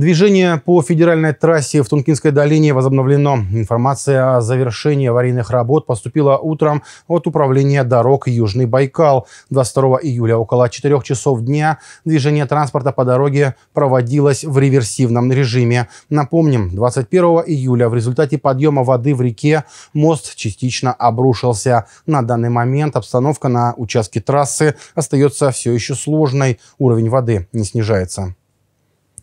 Движение по федеральной трассе в Тункинской долине возобновлено. Информация о завершении аварийных работ поступила утром от Управления дорог Южный Байкал. 22 июля около 4 часов дня движение транспорта по дороге проводилось в реверсивном режиме. Напомним, 21 июля в результате подъема воды в реке мост частично обрушился. На данный момент обстановка на участке трассы остается все еще сложной. Уровень воды не снижается.